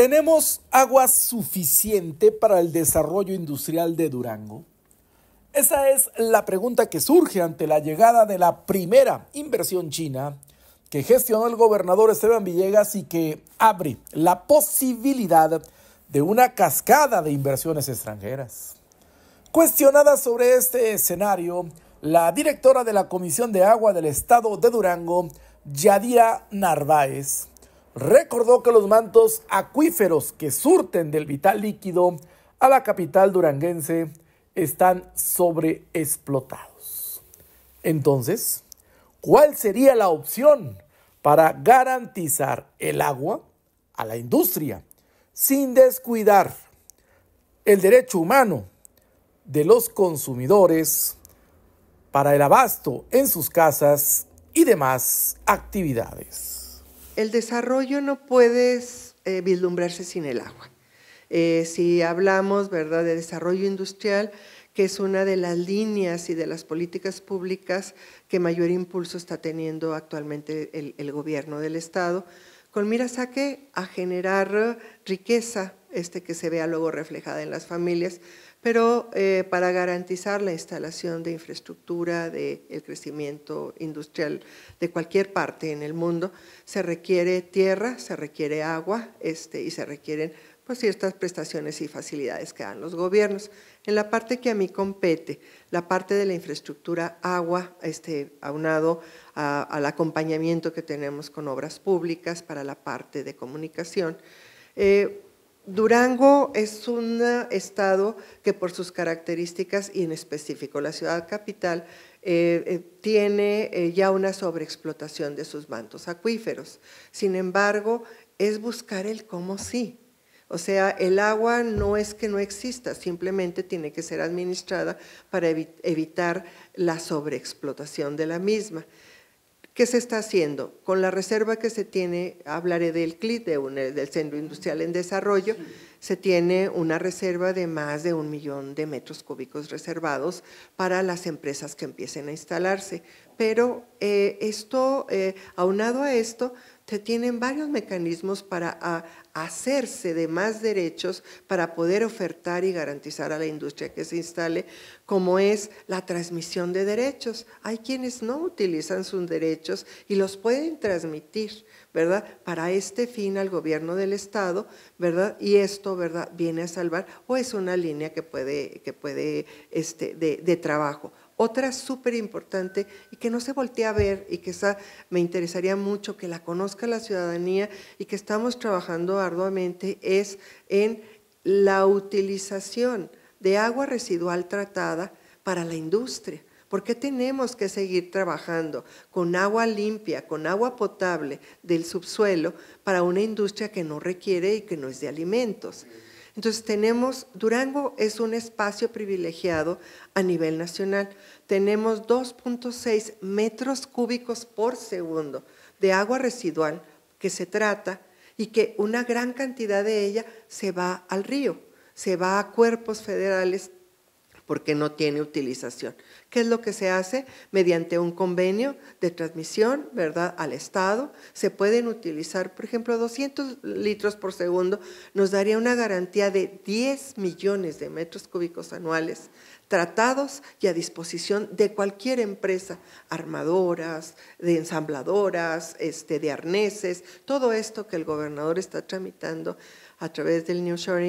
¿Tenemos agua suficiente para el desarrollo industrial de Durango? Esa es la pregunta que surge ante la llegada de la primera inversión china que gestionó el gobernador Esteban Villegas y que abre la posibilidad de una cascada de inversiones extranjeras. Cuestionada sobre este escenario, la directora de la Comisión de Agua del Estado de Durango, Yadira Narváez, recordó que los mantos acuíferos que surten del vital líquido a la capital duranguense están sobreexplotados. Entonces, ¿cuál sería la opción para garantizar el agua a la industria sin descuidar el derecho humano de los consumidores para el abasto en sus casas y demás actividades? el desarrollo no puede eh, vislumbrarse sin el agua. Eh, si hablamos ¿verdad? de desarrollo industrial, que es una de las líneas y de las políticas públicas que mayor impulso está teniendo actualmente el, gobierno del Estado, con miras A generar riqueza, este, que se vea luego reflejada en las familias, pero eh, para garantizar la instalación de infraestructura, del de crecimiento industrial de cualquier parte en el mundo, se requiere tierra, se requiere agua este, y se requieren pues, ciertas prestaciones y facilidades que dan los gobiernos. En la parte que a mí compete, la parte de la infraestructura agua, este, aunado al acompañamiento que tenemos con obras públicas para la parte de comunicación, eh, Durango es un estado que por sus características y en específico la ciudad capital eh, eh, tiene eh, ya una sobreexplotación de sus mantos acuíferos. Sin embargo, es buscar el cómo sí. O sea, el agua no es que no exista, simplemente tiene que ser administrada para evitar la sobreexplotación de la misma. ¿Qué se está haciendo? Con la reserva que se tiene, hablaré del CLIT, del Centro Industrial en Desarrollo, se tiene una reserva de más de un millón de metros cúbicos reservados para las empresas que empiecen a instalarse. Pero eh, esto, eh, aunado a esto, se tienen varios mecanismos para ah, hacerse de más derechos para poder ofertar y garantizar a la industria que se instale, como es la transmisión de derechos. Hay quienes no utilizan sus derechos y los pueden transmitir, ¿verdad? Para este fin al gobierno del Estado, ¿verdad? Y esto, ¿verdad? Viene a salvar o es una línea que puede, que puede, este, de trabajo. Otra súper importante y que no se voltea a ver y que esa me interesaría mucho que la conozca la ciudadanía y que estamos trabajando arduamente es en la utilización de agua residual tratada para la industria. ¿Por qué tenemos que seguir trabajando con agua limpia, con agua potable del subsuelo para una industria que no requiere y que no es de alimentos? Entonces tenemos, Durango es un espacio privilegiado a nivel nacional. Tenemos 2.6 metros cúbicos por segundo de agua residual que se trata y que una gran cantidad de ella se va al río, se va a cuerpos federales porque no tiene utilización. ¿Qué es lo que se hace? Mediante un convenio de transmisión, ¿verdad?, al Estado, se pueden utilizar, por ejemplo, 200 litros por segundo, nos daría una garantía de 10 millones de metros cúbicos anuales tratados y a disposición de cualquier empresa, armadoras, de ensambladoras, este, de arneses, todo esto que el gobernador está tramitando a través del New Shoring